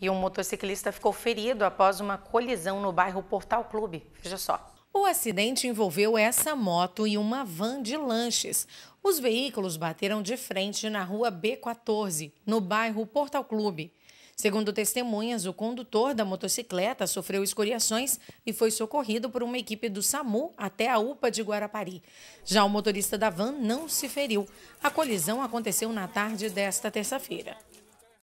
E um motociclista ficou ferido após uma colisão no bairro Portal Clube. Veja só. O acidente envolveu essa moto e uma van de lanches. Os veículos bateram de frente na rua B14, no bairro Portal Clube. Segundo testemunhas, o condutor da motocicleta sofreu escoriações e foi socorrido por uma equipe do SAMU até a UPA de Guarapari. Já o motorista da van não se feriu. A colisão aconteceu na tarde desta terça-feira.